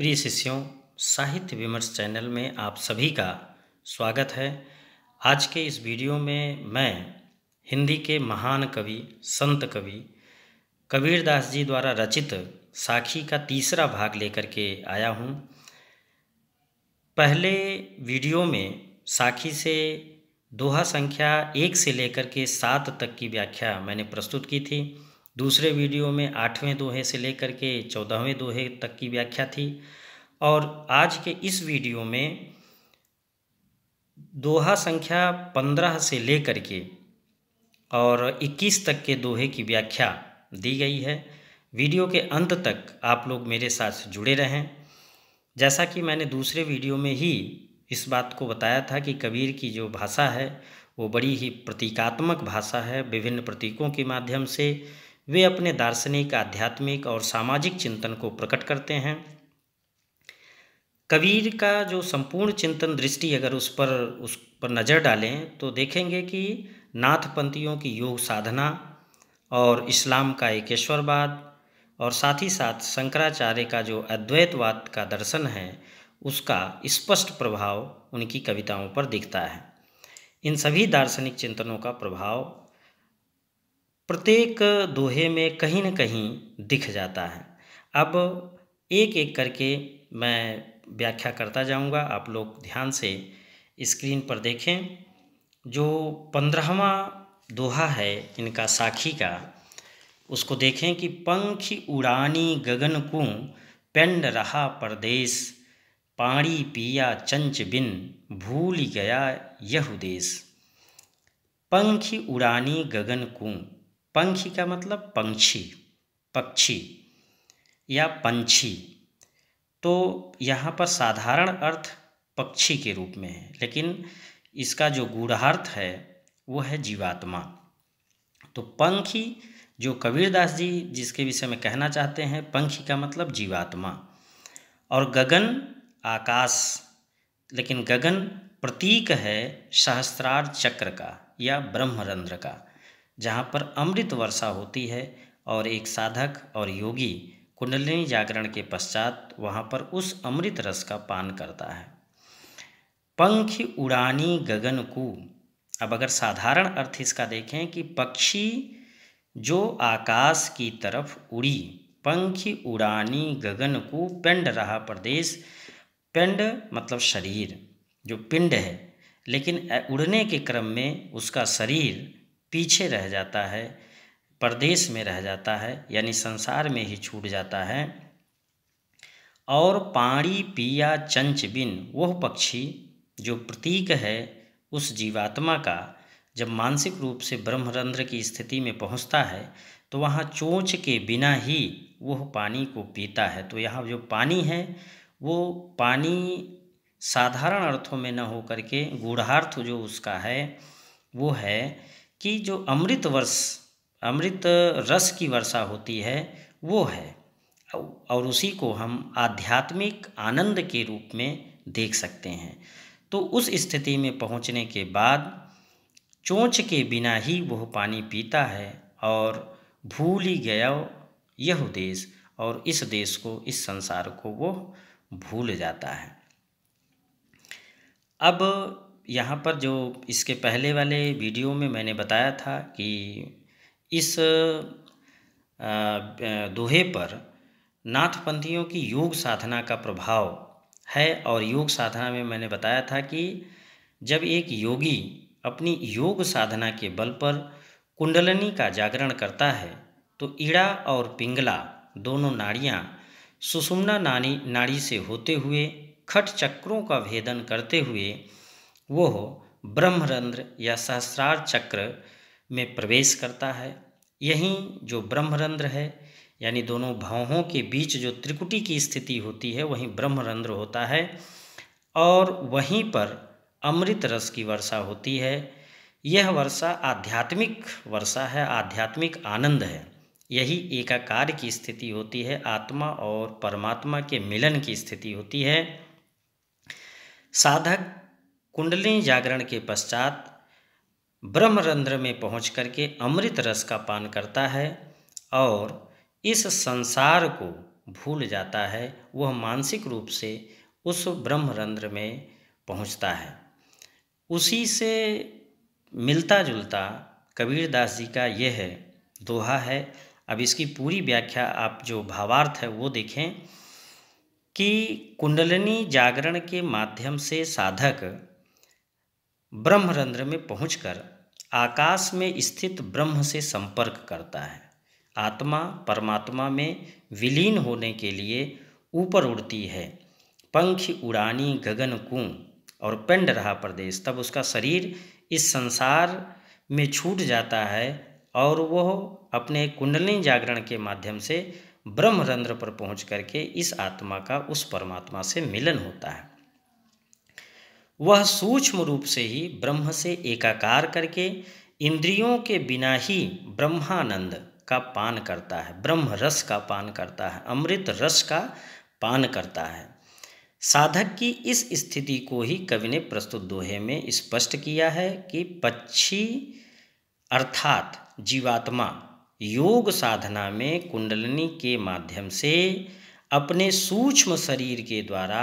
प्रिय शिष्यों साहित्य विमर्श चैनल में आप सभी का स्वागत है आज के इस वीडियो में मैं हिंदी के महान कवि संत कवि कबीरदास जी द्वारा रचित साखी का तीसरा भाग लेकर के आया हूँ पहले वीडियो में साखी से दोहा संख्या एक से लेकर के सात तक की व्याख्या मैंने प्रस्तुत की थी दूसरे वीडियो में आठवें दोहे से लेकर के चौदहवें दोहे तक की व्याख्या थी और आज के इस वीडियो में दोहा संख्या पंद्रह से लेकर के और इक्कीस तक के दोहे की व्याख्या दी गई है वीडियो के अंत तक आप लोग मेरे साथ जुड़े रहें जैसा कि मैंने दूसरे वीडियो में ही इस बात को बताया था कि कबीर की जो भाषा है वो बड़ी ही प्रतीकात्मक भाषा है विभिन्न प्रतीकों के माध्यम से वे अपने दार्शनिक आध्यात्मिक और सामाजिक चिंतन को प्रकट करते हैं कबीर का जो संपूर्ण चिंतन दृष्टि अगर उस पर उस पर नज़र डालें तो देखेंगे कि नाथपंथियों की योग साधना और इस्लाम का एकेश्वरवाद और साथ ही साथ शंकराचार्य का जो अद्वैतवाद का दर्शन है उसका स्पष्ट प्रभाव उनकी कविताओं पर दिखता है इन सभी दार्शनिक चिंतनों का प्रभाव प्रत्येक दोहे में कहीं न कहीं दिख जाता है अब एक एक करके मैं व्याख्या करता जाऊंगा आप लोग ध्यान से स्क्रीन पर देखें जो पंद्रहवा दोहा है इनका साखी का उसको देखें कि पंख उड़ानी गगन को पेंड रहा परदेश पाणी पिया चंच बिन भूल गया यह देश पंख उड़ानी गगन कु पंखी का मतलब पंक्षी पक्षी या पंछी तो यहाँ पर साधारण अर्थ पक्षी के रूप में है लेकिन इसका जो गूढ़ार्थ है वो है जीवात्मा तो पंखी जो कबीरदास जी जिसके विषय में कहना चाहते हैं पंखी का मतलब जीवात्मा और गगन आकाश लेकिन गगन प्रतीक है सहस्त्रार चक्र का या ब्रह्मरंध्र का जहाँ पर अमृत वर्षा होती है और एक साधक और योगी कुंडलिनी जागरण के पश्चात वहाँ पर उस अमृत रस का पान करता है पंख उड़ानी गगन को अब अगर साधारण अर्थ इसका देखें कि पक्षी जो आकाश की तरफ उड़ी पंख उड़ानी गगन को पिंड रहा प्रदेश पिंड मतलब शरीर जो पिंड है लेकिन उड़ने के क्रम में उसका शरीर पीछे रह जाता है परदेश में रह जाता है यानी संसार में ही छूट जाता है और पाणी पिया चंच बिन वह पक्षी जो प्रतीक है उस जीवात्मा का जब मानसिक रूप से ब्रह्मरंध्र की स्थिति में पहुंचता है तो वहाँ चोंच के बिना ही वह पानी को पीता है तो यहाँ जो पानी है वो पानी साधारण अर्थों में न होकर के गूढ़ार्थ जो उसका है वो है कि जो अमृत वर्ष अमृत रस की वर्षा होती है वो है और उसी को हम आध्यात्मिक आनंद के रूप में देख सकते हैं तो उस स्थिति में पहुंचने के बाद चोंच के बिना ही वह पानी पीता है और भूल ही गया यह देश और इस देश को इस संसार को वो भूल जाता है अब यहाँ पर जो इसके पहले वाले वीडियो में मैंने बताया था कि इस दोहे पर नाथपंथियों की योग साधना का प्रभाव है और योग साधना में मैंने बताया था कि जब एक योगी अपनी योग साधना के बल पर कुंडलनी का जागरण करता है तो ईड़ा और पिंगला दोनों नाड़ियाँ सुषुम्ना नाड़ी नाड़ी से होते हुए खट चक्रों का भेदन करते हुए वो ब्रह्मरंध्र या सहस्रार चक्र में प्रवेश करता है यहीं जो ब्रह्मरंध्र है यानी दोनों भावों के बीच जो त्रिकुटी की स्थिति होती है वहीं ब्रह्मरंध्र होता है और वहीं पर अमृत रस की वर्षा होती है यह वर्षा आध्यात्मिक वर्षा है आध्यात्मिक आनंद है यही एकाकार की स्थिति होती है आत्मा और परमात्मा के मिलन की स्थिति होती है साधक कुंडली जागरण के पश्चात ब्रह्मरंध्र में पहुँच करके अमृत रस का पान करता है और इस संसार को भूल जाता है वह मानसिक रूप से उस ब्रह्मरंध्र में पहुँचता है उसी से मिलता जुलता कबीरदास जी का यह है दोहा है अब इसकी पूरी व्याख्या आप जो भावार्थ है वो देखें कि कुंडलिनी जागरण के माध्यम से साधक ब्रह्मरंध्र में पहुंचकर आकाश में स्थित ब्रह्म से संपर्क करता है आत्मा परमात्मा में विलीन होने के लिए ऊपर उड़ती है पंख उड़ानी गगन कु और पेंड रहा प्रदेश तब उसका शरीर इस संसार में छूट जाता है और वह अपने कुंडली जागरण के माध्यम से ब्रह्मरंध्र पर पहुंच करके इस आत्मा का उस परमात्मा से मिलन होता है वह सूक्ष्म रूप से ही ब्रह्म से एकाकार करके इंद्रियों के बिना ही ब्रह्मानंद का पान करता है ब्रह्म रस का पान करता है अमृत रस का पान करता है साधक की इस स्थिति को ही कवि ने प्रस्तुत दोहे में स्पष्ट किया है कि पक्षी अर्थात जीवात्मा योग साधना में कुंडलिनी के माध्यम से अपने सूक्ष्म शरीर के द्वारा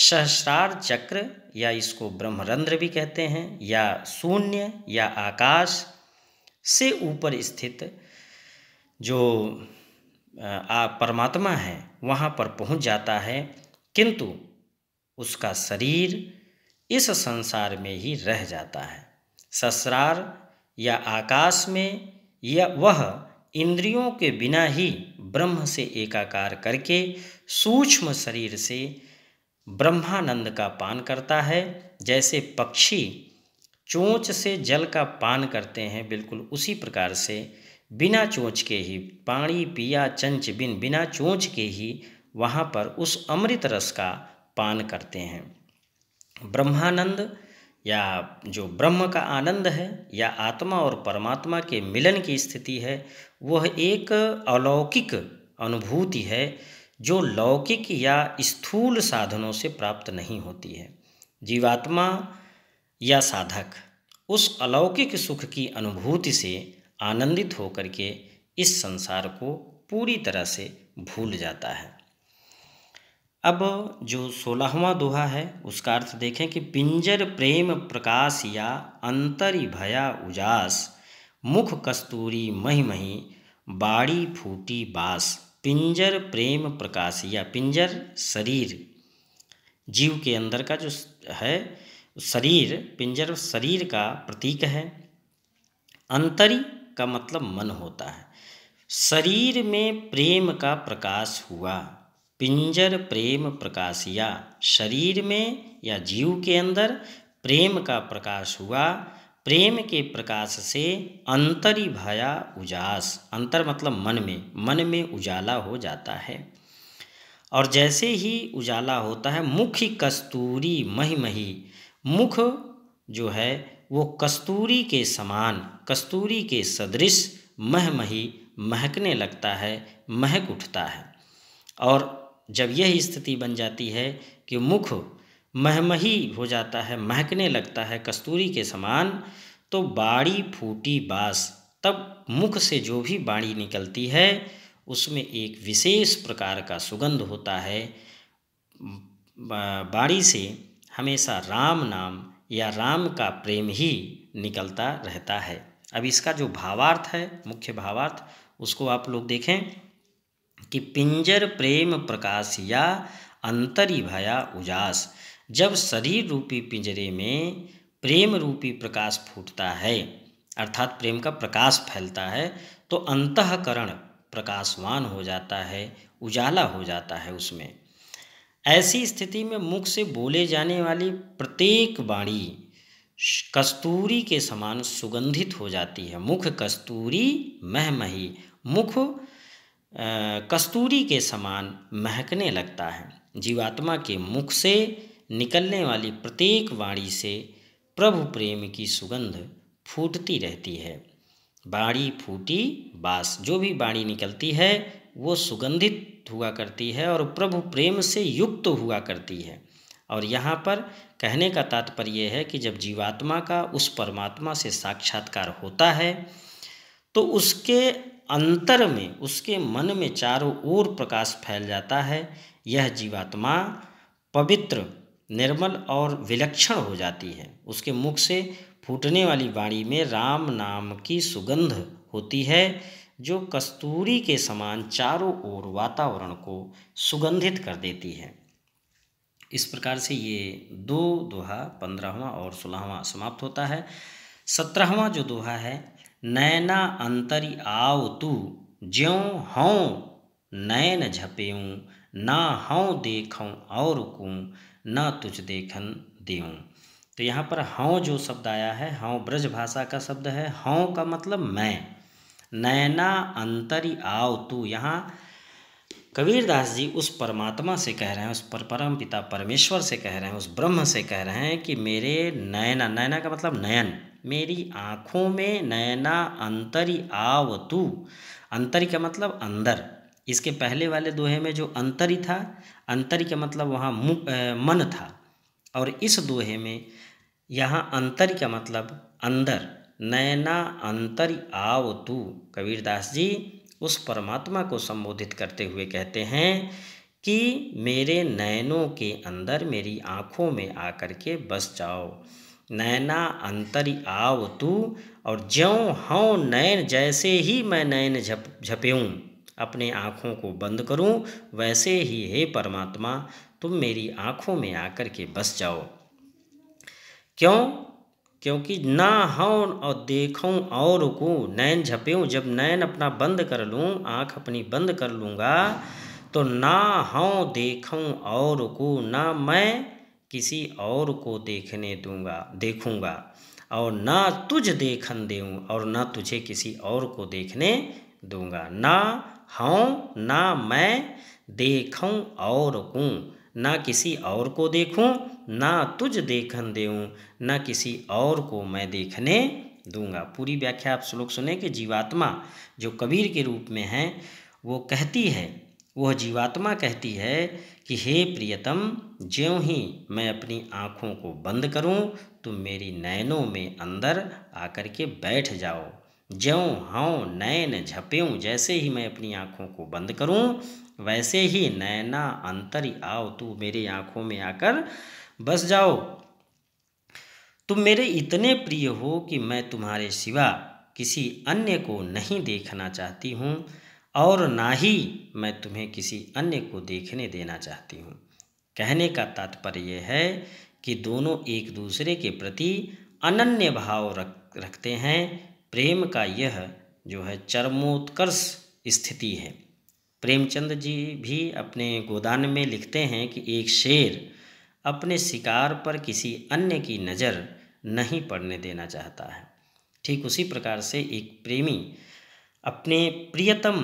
सहस्रार चक्र या इसको ब्रह्मरंध्र भी कहते हैं या शून्य या आकाश से ऊपर स्थित जो परमात्मा है वहाँ पर पहुँच जाता है किंतु उसका शरीर इस संसार में ही रह जाता है ससरार या आकाश में या वह इंद्रियों के बिना ही ब्रह्म से एकाकार करके सूक्ष्म शरीर से ब्रह्मानंद का पान करता है जैसे पक्षी चोंच से जल का पान करते हैं बिल्कुल उसी प्रकार से बिना चोंच के ही पानी पिया चंच बिन बिना चोंच के ही वहाँ पर उस अमृत रस का पान करते हैं ब्रह्मानंद या जो ब्रह्म का आनंद है या आत्मा और परमात्मा के मिलन की स्थिति है वह एक अलौकिक अनुभूति है जो लौकिक या स्थूल साधनों से प्राप्त नहीं होती है जीवात्मा या साधक उस अलौकिक सुख की अनुभूति से आनंदित होकर के इस संसार को पूरी तरह से भूल जाता है अब जो सोलहवां दोहा है उसका अर्थ देखें कि पिंजर प्रेम प्रकाश या अंतरी भया उजास मुख कस्तूरी मही मही बाड़ी फूटी बास पिंजर प्रेम प्रकाश या पिंजर शरीर जीव के अंदर का जो है शरीर पिंजर शरीर का प्रतीक है अंतरी का मतलब मन होता है शरीर में प्रेम का प्रकाश हुआ पिंजर प्रेम प्रकाश या शरीर में या जीव के अंदर प्रेम का प्रकाश हुआ प्रेम के प्रकाश से अंतरी भया उजास अंतर मतलब मन में मन में उजाला हो जाता है और जैसे ही उजाला होता है मुख कस्तूरी मही मही मुख जो है वो कस्तूरी के समान कस्तूरी के सदृश महमही महकने लगता है महक उठता है और जब यह स्थिति बन जाती है कि मुख महमही हो जाता है महकने लगता है कस्तूरी के समान तो बाड़ी फूटी बास तब मुख से जो भी बाड़ी निकलती है उसमें एक विशेष प्रकार का सुगंध होता है बाड़ी से हमेशा राम नाम या राम का प्रेम ही निकलता रहता है अब इसका जो भावार्थ है मुख्य भावार्थ उसको आप लोग देखें कि पिंजर प्रेम प्रकाश या अंतरी भया उजास जब शरीर रूपी पिंजरे में प्रेम रूपी प्रकाश फूटता है अर्थात प्रेम का प्रकाश फैलता है तो अंतकरण प्रकाशवान हो जाता है उजाला हो जाता है उसमें ऐसी स्थिति में मुख से बोले जाने वाली प्रत्येक वाणी कस्तूरी के समान सुगंधित हो जाती है मुख कस्तूरी महमही मुख कस्तूरी के समान महकने लगता है जीवात्मा के मुख से निकलने वाली प्रत्येक वाणी से प्रभु प्रेम की सुगंध फूटती रहती है बाड़ी फूटी बास जो भी बाणी निकलती है वो सुगंधित हुआ करती है और प्रभु प्रेम से युक्त हुआ करती है और यहाँ पर कहने का तात्पर्य है कि जब जीवात्मा का उस परमात्मा से साक्षात्कार होता है तो उसके अंतर में उसके मन में चारों ओर प्रकाश फैल जाता है यह जीवात्मा पवित्र निर्मल और विलक्षण हो जाती है उसके मुख से फूटने वाली वाणी में राम नाम की सुगंध होती है जो कस्तूरी के समान चारों ओर वातावरण को सुगंधित कर देती है इस प्रकार से ये दो दोहा पंद्रहवा और सोलहवा समाप्त होता है सत्रहवा जो दोहा है नैना अंतरी आओ तू ज्यों हों नैन झपेऊँ ना हों देखूँ और कूँ ना तुझ देखन देऊँ तो यहाँ पर हौ जो शब्द आया है हाउ ब्रज भाषा का शब्द है हौ का मतलब मैं नैना अंतरी आओ तू यहाँ कबीरदास जी उस परमात्मा से कह रहे हैं उस पर परम पिता परमेश्वर से कह रहे हैं उस ब्रह्म से कह रहे हैं कि मेरे नैना नैना का मतलब नयन मेरी आँखों में नैना अंतरी आव तू अंतरी का मतलब अंदर इसके पहले वाले दोहे में जो अंतरी था अंतर के मतलब वहाँ मन था और इस दोहे में यहाँ अंतर का मतलब अंदर नैना अंतर आव तू कबीरदास जी उस परमात्मा को संबोधित करते हुए कहते हैं कि मेरे नैनों के अंदर मेरी आँखों में आकर के बस जाओ नैना अंतर आव तू और ज्यों हों नैन जैसे ही मैं नैन झप जप, झपेऊँ अपने आँखों को बंद करूं वैसे ही हे परमात्मा तुम मेरी आँखों में आकर के बस जाओ क्यों क्योंकि ना हों और देखूँ और को नैन झपेऊँ जब नैन अपना बंद कर लूँ आँख अपनी बंद कर लूँगा तो ना हों देखूँ और को ना मैं किसी और को देखने दूंगा देखूंगा और ना तुझ देखन देऊँ और ना तुझे किसी और को देखने दूंगा ना हूँ ना मैं देखूँ और हूँ ना किसी और को देखूँ ना तुझ देखन देऊँ ना किसी और को मैं देखने दूंगा पूरी व्याख्या आप श्लोक सुने कि जीवात्मा जो कबीर के रूप में है वो कहती है वह जीवात्मा कहती है कि हे प्रियतम ज्यों ही मैं अपनी आँखों को बंद करूँ तुम मेरी नैनों में अंदर आकर के बैठ जाओ ज्यों हौं नैन झपेउ जैसे ही मैं अपनी आँखों को बंद करूँ वैसे ही नैना अंतर आओ तू मेरी आँखों में आकर बस जाओ तुम मेरे इतने प्रिय हो कि मैं तुम्हारे सिवा किसी अन्य को नहीं देखना चाहती हूँ और ना ही मैं तुम्हें किसी अन्य को देखने देना चाहती हूँ कहने का तात्पर्य यह है कि दोनों एक दूसरे के प्रति अनन्य भाव रख रखते हैं प्रेम का यह जो है चरमोत्कर्ष स्थिति है प्रेमचंद जी भी अपने गोदान में लिखते हैं कि एक शेर अपने शिकार पर किसी अन्य की नज़र नहीं पड़ने देना चाहता है ठीक उसी प्रकार से एक प्रेमी अपने प्रियतम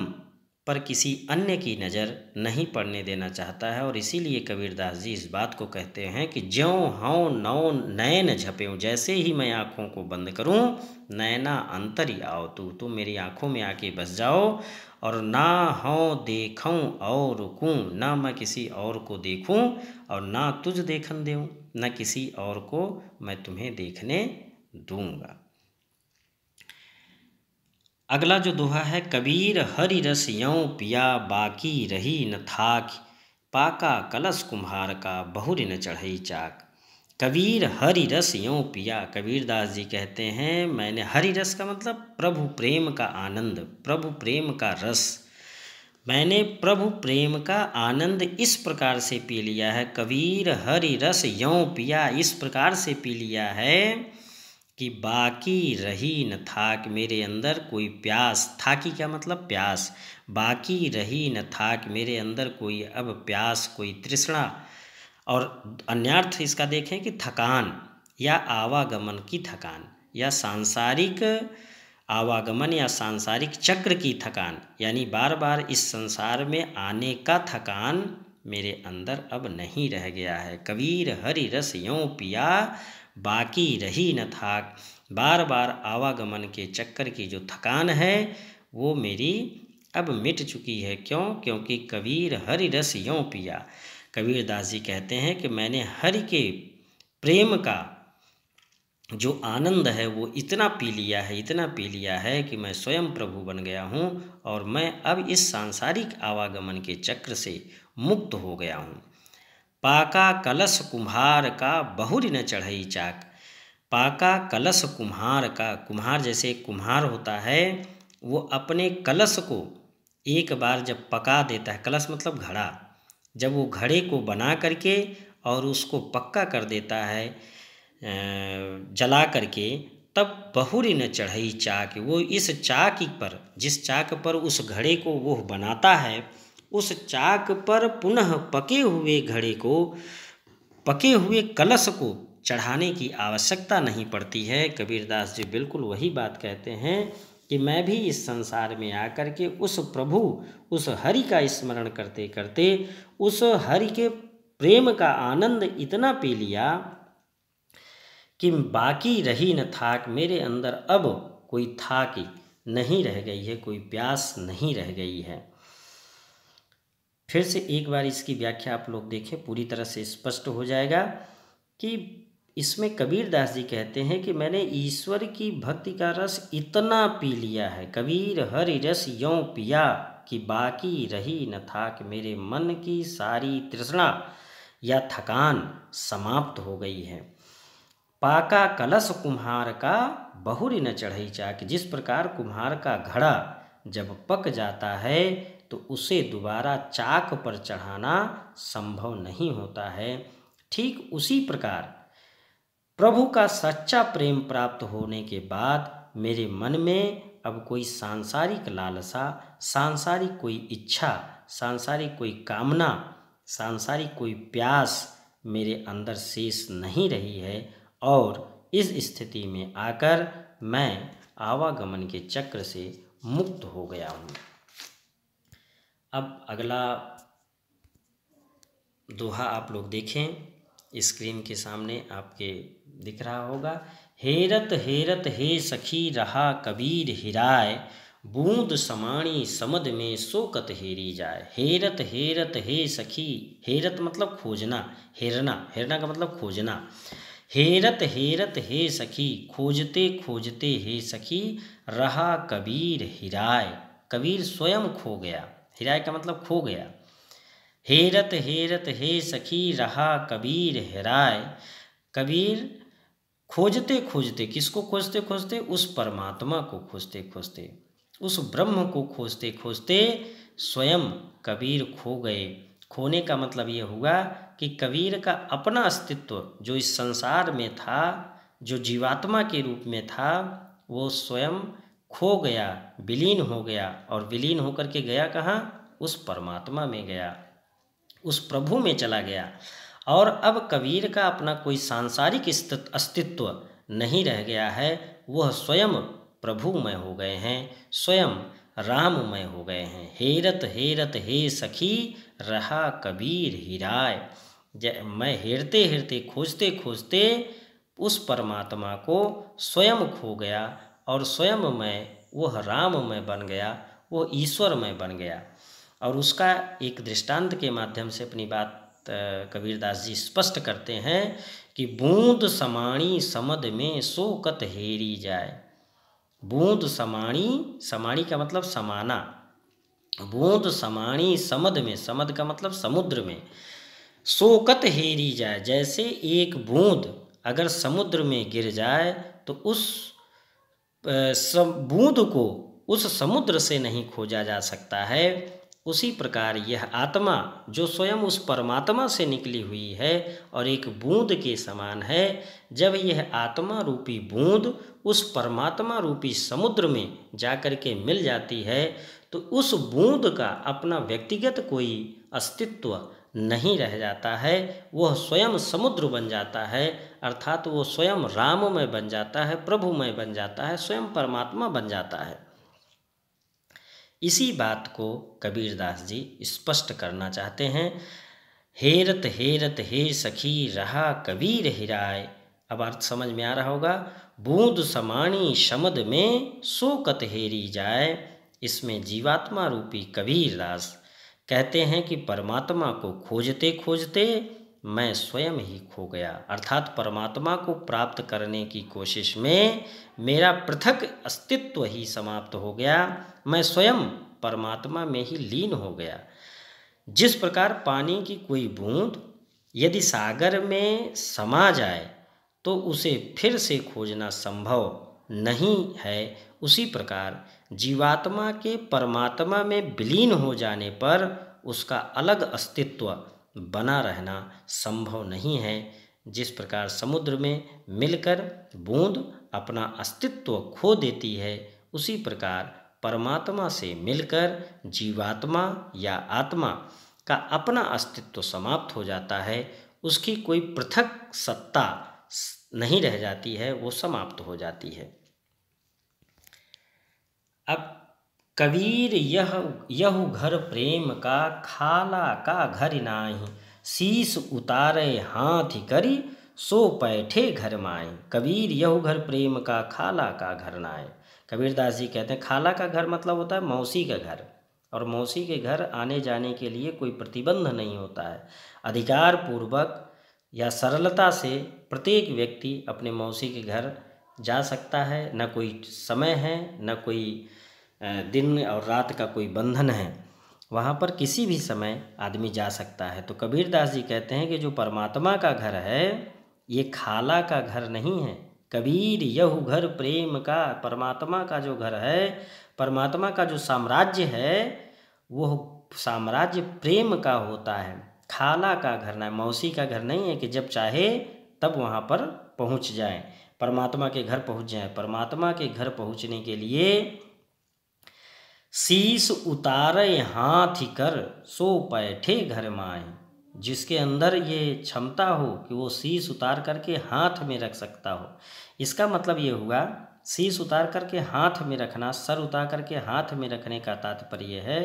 पर किसी अन्य की नज़र नहीं पड़ने देना चाहता है और इसीलिए कबीरदास जी इस बात को कहते हैं कि ज्यों हों नौ नयन झपेऊँ जैसे ही मैं आँखों को बंद करूँ नैना अंतरी आओ तू तुम मेरी आँखों में आके बस जाओ और ना हों देखूँ और रुकूँ ना मैं किसी और को देखूँ और ना तुझ देखन देऊँ ना किसी और को मैं तुम्हें देखने दूँगा अगला जो दोहा है कबीर हरि रस यौ पिया बाकी रही न थाक पाका कलश कुम्हार का बहुर न चढ़ई चाक कबीर हरि रस यों पिया कबीरदास जी कहते हैं मैंने हरि रस का मतलब प्रभु प्रेम का आनंद प्रभु प्रेम का रस मैंने प्रभु प्रेम का आनंद इस प्रकार से पी लिया है कबीर हरि रस यौ पिया इस प्रकार से पी लिया है कि बाकी रही न कि मेरे अंदर कोई प्यास था कि क्या मतलब प्यास बाकी रही न कि मेरे अंदर कोई अब प्यास कोई तृष्णा और अन्यर्थ इसका देखें कि थकान या आवागमन की थकान या सांसारिक आवागमन या सांसारिक चक्र की थकान यानी बार बार इस संसार में आने का थकान मेरे अंदर अब नहीं रह गया है कबीर हरि रस यों पिया बाकी रही न था बार बार आवागमन के चक्कर की जो थकान है वो मेरी अब मिट चुकी है क्यों क्योंकि कबीर हरि रस यों पिया कबीर दास जी कहते हैं कि मैंने हरि के प्रेम का जो आनंद है वो इतना पी लिया है इतना पी लिया है कि मैं स्वयं प्रभु बन गया हूँ और मैं अब इस सांसारिक आवागमन के चक्र से मुक्त हो गया हूँ पाका कलश कुम्हार का बहुरी न चढ़ई चाक पाका कलश कुम्हार का कुम्हार जैसे कुम्हार होता है वो अपने कलश को एक बार जब पका देता है कलश मतलब घड़ा जब वो घड़े को बना करके और उसको पक्का कर देता है जला करके तब बहुरी न चढ़ई चाक वो इस चाक पर जिस चाक पर उस घड़े को वो बनाता है उस चाक पर पुनः पके हुए घड़े को पके हुए कलश को चढ़ाने की आवश्यकता नहीं पड़ती है कबीरदास जी बिल्कुल वही बात कहते हैं कि मैं भी इस संसार में आकर के उस प्रभु उस हरि का स्मरण करते करते उस हरि के प्रेम का आनंद इतना पी लिया कि बाकी रही न थाक मेरे अंदर अब कोई थाक नहीं रह गई है कोई प्यास नहीं रह गई है फिर से एक बार इसकी व्याख्या आप लोग देखें पूरी तरह से स्पष्ट हो जाएगा कि इसमें कबीर दास जी कहते हैं कि मैंने ईश्वर की भक्ति का रस इतना पी लिया है कबीर हरि रस यों पिया कि बाकी रही न कि मेरे मन की सारी तृष्णा या थकान समाप्त हो गई है पाका कलश कुम्हार का बहुरी न चढ़ई चाक जिस प्रकार कुम्हार का घड़ा जब पक जाता है तो उसे दोबारा चाक पर चढ़ाना संभव नहीं होता है ठीक उसी प्रकार प्रभु का सच्चा प्रेम प्राप्त होने के बाद मेरे मन में अब कोई सांसारिक लालसा सांसारिक कोई इच्छा सांसारिक कोई कामना सांसारिक कोई प्यास मेरे अंदर शेष नहीं रही है और इस स्थिति में आकर मैं आवागमन के चक्र से मुक्त हो गया हूँ अब अगला दोहा आप लोग देखें स्क्रीन के सामने आपके दिख रहा होगा हेरत हेरत हे सखी रहा कबीर हिराय बूंद समाणी समद में सोकत हेरी जाए हेरत हेरत हे सखी हेरत मतलब खोजना हेरना हेरना का मतलब खोजना हेरत हेरत हे सखी खोजते खोजते हे सखी रहा कबीर हिराय कबीर स्वयं खो गया हिराय का मतलब खो गया हेरत हेरत हे सखी रहा कबीर हेराय कबीर खोजते खोजते किसको खोजते खोजते उस परमात्मा को खोजते खोजते उस ब्रह्म को खोजते खोजते स्वयं कबीर खो गए खोने का मतलब ये हुआ कि कबीर का अपना अस्तित्व जो इस संसार में था जो जीवात्मा के रूप में था वो स्वयं खो गया विलीन हो गया और विलीन होकर के गया कहाँ उस परमात्मा में गया उस प्रभु में चला गया और अब कबीर का अपना कोई सांसारिक अस्तित्व नहीं रह गया है वह स्वयं प्रभुमय हो गए हैं स्वयं राममय हो गए हैं हेरत हेरत हे सखी रहा कबीर हिराय जय मैं हेरते हेरते खोजते खोजते उस परमात्मा को स्वयं खो गया और स्वयं मैं वह राम में बन गया वह ईश्वर में बन गया और उसका एक दृष्टांत के माध्यम से अपनी बात कबीरदास जी स्पष्ट करते हैं कि बूंद समाणी समद में सोकत हेरी जाए बूंद समाणी समाणी का मतलब समाना बूंद समाणी समद में समद का मतलब समुद्र में सोकत हेरी जाए जैसे एक बूंद अगर समुद्र में गिर जाए तो उस बूंद को उस समुद्र से नहीं खोजा जा सकता है उसी प्रकार यह आत्मा जो स्वयं उस परमात्मा से निकली हुई है और एक बूंद के समान है जब यह आत्मा रूपी बूंद उस परमात्मा रूपी समुद्र में जाकर के मिल जाती है तो उस बूंद का अपना व्यक्तिगत कोई अस्तित्व नहीं रह जाता है वह स्वयं समुद्र बन जाता है अर्थात वो स्वयं राम में बन जाता है प्रभु में बन जाता है स्वयं परमात्मा बन जाता है इसी बात को कबीरदास जी स्पष्ट करना चाहते हैं हेरत हेरत हे सखी रहा कबीर हिराय अब अर्थ समझ में आ रहा होगा बूंद समाणी शमद में सोकत हेरी जाए इसमें जीवात्मा रूपी कबीरदास कहते हैं कि परमात्मा को खोजते खोजते मैं स्वयं ही खो गया अर्थात परमात्मा को प्राप्त करने की कोशिश में मेरा पृथक अस्तित्व ही समाप्त हो गया मैं स्वयं परमात्मा में ही लीन हो गया जिस प्रकार पानी की कोई बूंद यदि सागर में समा जाए तो उसे फिर से खोजना संभव नहीं है उसी प्रकार जीवात्मा के परमात्मा में विलीन हो जाने पर उसका अलग अस्तित्व बना रहना संभव नहीं है जिस प्रकार समुद्र में मिलकर बूंद अपना अस्तित्व खो देती है उसी प्रकार परमात्मा से मिलकर जीवात्मा या आत्मा का अपना अस्तित्व समाप्त हो जाता है उसकी कोई पृथक सत्ता नहीं रह जाती है वो समाप्त हो जाती है अब कबीर यह यह घर प्रेम का खाला का घर नाही शीश उतारे हाथ करी सो बैठे घर माए कबीर यह घर प्रेम का खाला का घर नाए कबीरदास जी कहते हैं खाला का घर मतलब होता है मौसी का घर और मौसी के घर आने जाने के लिए कोई प्रतिबंध नहीं होता है अधिकार पूर्वक या सरलता से प्रत्येक व्यक्ति अपने मौसी के घर जा सकता है न कोई समय है न कोई दिन और रात का कोई बंधन है वहाँ पर किसी भी समय आदमी जा सकता है तो कबीरदास जी कहते हैं कि जो परमात्मा का घर है ये खाला का घर नहीं है कबीर यह घर प्रेम का परमात्मा का जो घर है परमात्मा का जो साम्राज्य है वह साम्राज्य प्रेम का होता है खाला का घर ना मौसी का घर नहीं है कि जब चाहे तब वहाँ पर पहुँच जाए परमात्मा के घर पहुँच जाए परमात्मा के घर पहुँचने के लिए शीस उतारे हाथ कर सो बैठे घर माए जिसके अंदर ये क्षमता हो कि वो शीस उतार करके हाथ में रख सकता हो इसका मतलब ये हुआ शीस उतार करके हाथ में रखना सर उतार करके हाथ में रखने का तात्पर्य है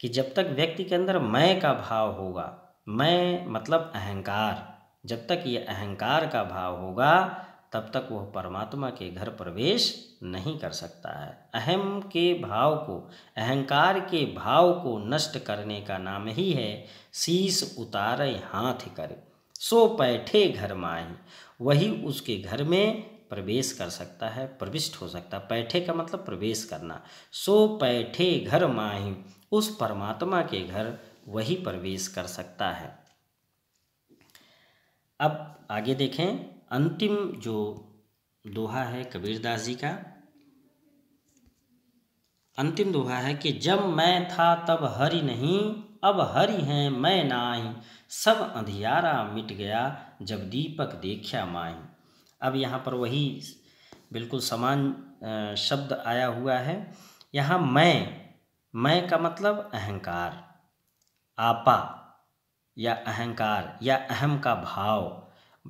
कि जब तक व्यक्ति के अंदर मैं का भाव होगा मैं मतलब अहंकार जब तक ये अहंकार का भाव होगा तब तक वह परमात्मा के घर प्रवेश नहीं कर सकता है अहम के भाव को अहंकार के भाव को नष्ट करने का नाम ही है शीश उतारे हाथ कर सो पैठे घर माही वही उसके घर में प्रवेश कर सकता है प्रविष्ट हो सकता है पैठे का मतलब प्रवेश करना सो पैठे घर माही उस परमात्मा के घर वही प्रवेश कर सकता है अब आगे देखें अंतिम जो दोहा है कबीरदास जी का अंतिम दोहा है कि जब मैं था तब हरि नहीं अब हरि हैं मैं नाई सब अंधियारा मिट गया जब दीपक देखा माई अब यहाँ पर वही बिल्कुल समान शब्द आया हुआ है यहाँ मैं मैं का मतलब अहंकार आपा या अहंकार या अहम का भाव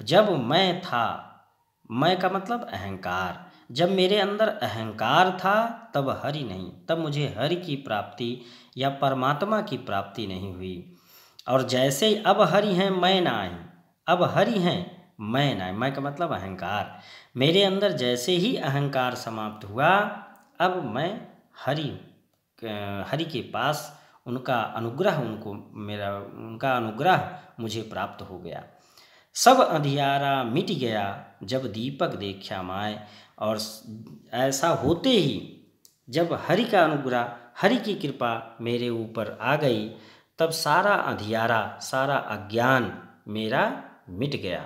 जब मैं था मैं का मतलब अहंकार जब मेरे अंदर अहंकार था तब हरि नहीं तब मुझे हरि की प्राप्ति या परमात्मा की प्राप्ति नहीं हुई और जैसे ही अब हरि हैं मैं ना आई अब हरि हैं मैं ना मैं का मतलब अहंकार मेरे अंदर जैसे ही अहंकार समाप्त हुआ अब मैं हरि हरि के पास उनका अनुग्रह उनको मेरा उनका अनुग्रह मुझे प्राप्त हो गया सब अंधियारा मिट गया जब दीपक देखा माए और ऐसा होते ही जब हरि का अनुग्रह हरि की कृपा मेरे ऊपर आ गई तब सारा अंधियारा सारा अज्ञान मेरा मिट गया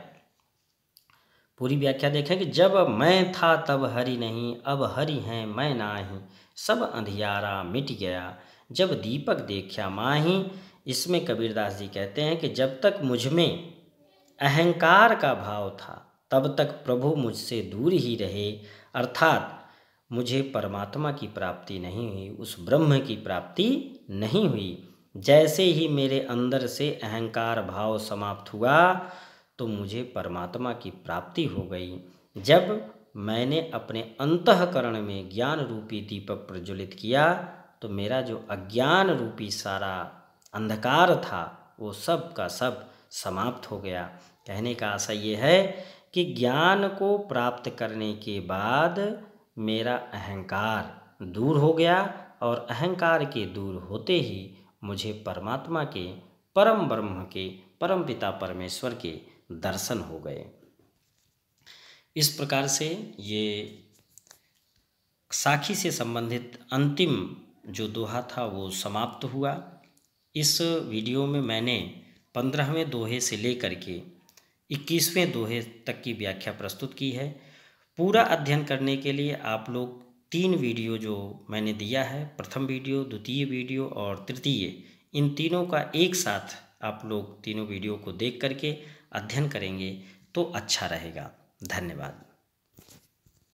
पूरी व्याख्या देखें कि जब मैं था तब हरि नहीं अब हरि हैं मैं ना ही सब अंधियारा मिट गया जब दीपक देखा माही इसमें कबीरदास जी कहते हैं कि जब तक मुझ में अहंकार का भाव था तब तक प्रभु मुझसे दूर ही रहे अर्थात मुझे परमात्मा की प्राप्ति नहीं हुई उस ब्रह्म की प्राप्ति नहीं हुई जैसे ही मेरे अंदर से अहंकार भाव समाप्त हुआ तो मुझे परमात्मा की प्राप्ति हो गई जब मैंने अपने अंतकरण में ज्ञान रूपी दीपक प्रज्वलित किया तो मेरा जो अज्ञान रूपी सारा अंधकार था वो सब का सब समाप्त हो गया कहने का आशा ये है कि ज्ञान को प्राप्त करने के बाद मेरा अहंकार दूर हो गया और अहंकार के दूर होते ही मुझे परमात्मा के परम ब्रह्म के परम पिता परमेश्वर के दर्शन हो गए इस प्रकार से ये साखी से संबंधित अंतिम जो दोहा था वो समाप्त हुआ इस वीडियो में मैंने पंद्रहवें दोहे से लेकर के इक्कीसवें दोहे तक की व्याख्या प्रस्तुत की है पूरा अध्ययन करने के लिए आप लोग तीन वीडियो जो मैंने दिया है प्रथम वीडियो द्वितीय वीडियो और तृतीय इन तीनों का एक साथ आप लोग तीनों वीडियो को देख करके अध्ययन करेंगे तो अच्छा रहेगा धन्यवाद